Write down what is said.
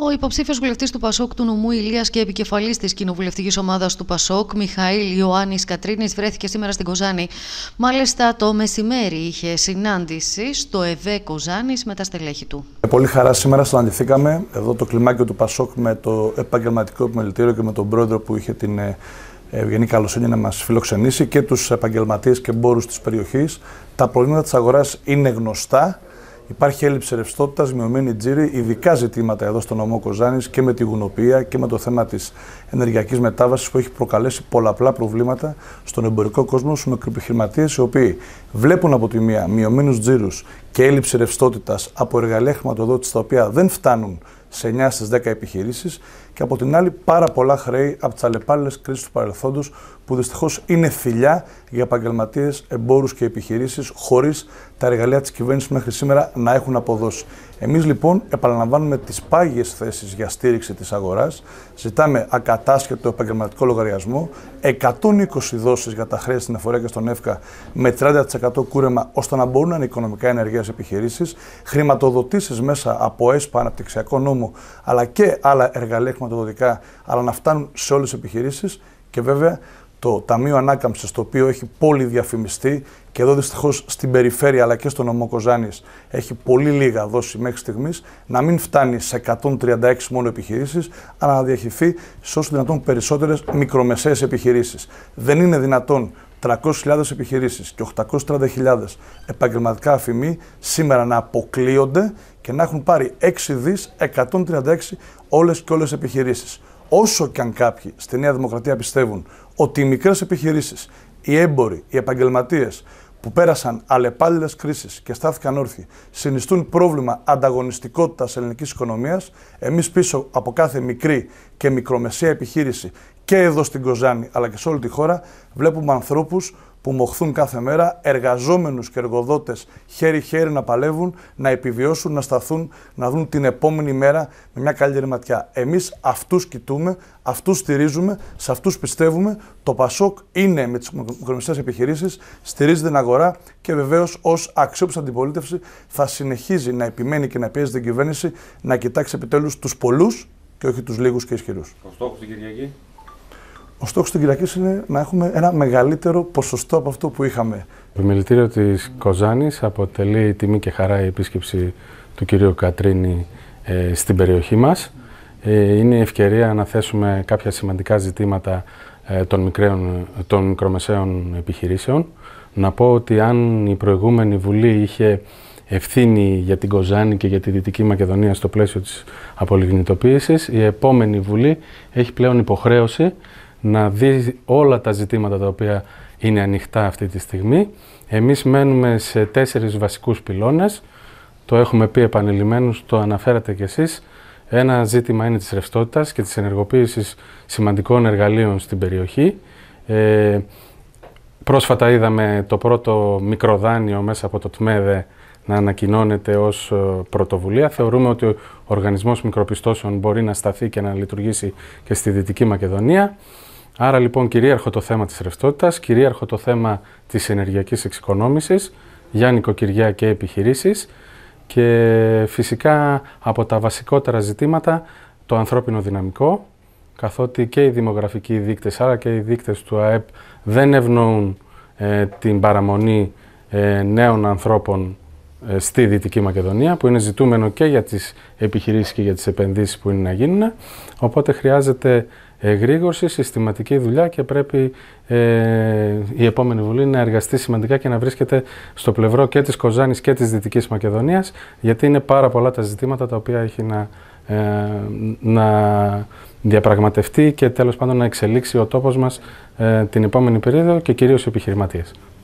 Ο υποψήφιος βουλευτής του Πασόκ του Νομού Ηλίας και επικεφαλής της κοινοβουλευτικής ομάδας του Πασόκ, Μιχαήλ Ιωάννης Κατρίνης, βρέθηκε σήμερα στην Κοζάνη. Μάλιστα, το μεσημέρι είχε συνάντηση στο ΕΒΕ Κοζάνης με τα στελέχη του. πολύ χαρά σήμερα συναντηθήκαμε εδώ το κλιμάκιο του Πασόκ με το επαγγελματικό επιμελητήριο και με τον πρόεδρο που είχε την ε, ε, ευγενή καλοσύνη να μας φιλοξενήσει και τους επαγγελματίες και εμπόρου της περιοχής. Τα προβλήματα της αγοράς είναι γνωστά Υπάρχει έλλειψη ρευστότητας, μειωμένη τζίρη, ειδικά ζητήματα εδώ στο νομό Κοζάνης και με τη γουνοπία και με το θέμα της ενεργειακής μετάβασης που έχει προκαλέσει πολλαπλά προβλήματα στον εμπορικό κόσμο, στους μικροεπιχειρηματίες, οι οποίοι βλέπουν από τη μία μειωμένους τζίρους και έλλειψη ρευστότητας από εργαλεία χρηματοδότησης τα οποία δεν φτάνουν σε 9 στι 10 επιχειρήσεις και από την άλλη πάρα πολλά χρέη από τις αλλεπάλληλες κρίσεις του παρελθόντος που δυστυχώς είναι φιλιά για επαγγελματίες, εμπόρους και επιχειρήσεις χωρίς τα εργαλεία της κυβέρνησης μέχρι σήμερα να έχουν αποδώσει. Εμείς λοιπόν επαναλαμβάνουμε τις πάγιες θέσεις για στήριξη της αγοράς, ζητάμε ακατάσχετο επαγγελματικό λογαριασμό, 120 δόσεις για τα χρέη στην εφορία και στον ΕΦΚΑ με 30% κούρεμα ώστε να μπορούν να είναι οικονομικά ενεργές επιχειρήσεις, χρηματοδοτήσεις μέσα από ΕΣΠΑ, αναπτυξιακό νόμο αλλά και άλλα εργαλεία χρηματοδοτικά, αλλά να φτάνουν σε όλες τις επιχειρήσεις. Και βέβαια το Ταμείο Ανάκαμψης, το οποίο έχει πολύ διαφημιστεί και εδώ δυστυχώς στην περιφέρεια αλλά και στο νομό Κοζάνης έχει πολύ λίγα δώσει μέχρι στιγμής, να μην φτάνει σε 136 μόνο επιχειρήσεις, αλλά να διαχειριστεί σε όσο δυνατόν περισσότερες μικρομεσαίες επιχειρήσεις. Δεν είναι δυνατόν 300.000 επιχειρήσεις και 830.000 επαγγελματικά αφημοί σήμερα να αποκλείονται και να έχουν πάρει 6 δι 136 όλες και όλες επιχειρήσεις. Όσο και αν κάποιοι στη Νέα Δημοκρατία πιστεύουν ότι οι μικρές επιχειρήσεις, οι έμποροι, οι επαγγελματίες που πέρασαν αλλεπάλληλες κρίσεις και στάθηκαν όρθιοι, συνιστούν πρόβλημα ανταγωνιστικότητας ελληνικής οικονομίας, εμείς πίσω από κάθε μικρή και μικρομεσαία επιχείρηση και εδώ στην Κοζάνη αλλά και σε όλη τη χώρα βλέπουμε ανθρώπους που μοχθούν κάθε μέρα, εργαζόμενους και εργοδότες χέρι-χέρι να παλεύουν, να επιβιώσουν, να σταθούν, να δουν την επόμενη μέρα με μια καλύτερη ματιά. Εμείς αυτούς κοιτούμε, αυτούς στηρίζουμε, σε αυτούς πιστεύουμε. Το Πασόκ είναι με τις μικρομεσαίες επιχειρήσεις, στηρίζει την αγορά και βεβαίως ως αξιόπιστη αντιπολίτευση θα συνεχίζει να επιμένει και να πιέζει την κυβέρνηση να κοιτάξει επιτέλους τους πολλούς και όχι τους λίγους και ισχυρούς. Ο την Κυριακή. Ο στόχος του Κυριακής είναι να έχουμε ένα μεγαλύτερο ποσοστό από αυτό που είχαμε. Το επιμελητήριο της Κοζάνης αποτελεί τιμή και χαρά η επίσκεψη του κυρίου Κατρίνη ε, στην περιοχή μας. Ε, είναι η ευκαιρία να θέσουμε κάποια σημαντικά ζητήματα ε, των, μικραίων, των μικρομεσαίων επιχειρήσεων. Να πω ότι αν η προηγούμενη Βουλή είχε ευθύνη για την Κοζάνη και για τη Δυτική Μακεδονία στο πλαίσιο της απολιγνητοποίησης, η επόμενη Βουλή έχει πλέον υποχρέωση να δει όλα τα ζητήματα τα οποία είναι ανοιχτά αυτή τη στιγμή. Εμείς μένουμε σε τέσσερις βασικούς πυλώνες. Το έχουμε πει επανειλημμένους, το αναφέρατε κι εσείς. Ένα ζήτημα είναι της ρευστότητας και της ενεργοποίησης σημαντικών εργαλείων στην περιοχή. Ε, πρόσφατα είδαμε το πρώτο μικροδάνειο μέσα από το ΤΜΕΔΕ να ανακοινώνεται ως ε, πρωτοβουλία. Θεωρούμε ότι ο Οργανισμός Μικροπιστώσεων μπορεί να σταθεί και να λειτουργήσει και στη Δυτική Μακεδονία. Άρα λοιπόν κυρίαρχο το θέμα της ρευστότητας, κυρίαρχο το θέμα της ενεργειακής εξοικονόμησης για νοικοκυριά και επιχειρήσεις και φυσικά από τα βασικότερα ζητήματα το ανθρώπινο δυναμικό, καθότι και οι δημογραφικοί δείκτες, άρα και οι δείκτες του ΑΕΠ δεν ευνοούν ε, την παραμονή ε, νέων ανθρώπων ε, στη Δυτική Μακεδονία, που είναι ζητούμενο και για τις επιχειρήσεις και για τις επενδύσεις που είναι να γίνουν. Οπότε χρειάζεται εγρήγορση, συστηματική δουλειά και πρέπει ε, η επόμενη Βουλή να εργαστεί σημαντικά και να βρίσκεται στο πλευρό και της Κοζάνης και της Δυτικής Μακεδονίας γιατί είναι πάρα πολλά τα ζητήματα τα οποία έχει να, ε, να διαπραγματευτεί και τέλος πάντων να εξελίξει ο τόπος μας ε, την επόμενη περίοδο και κυρίως οι επιχειρηματίες.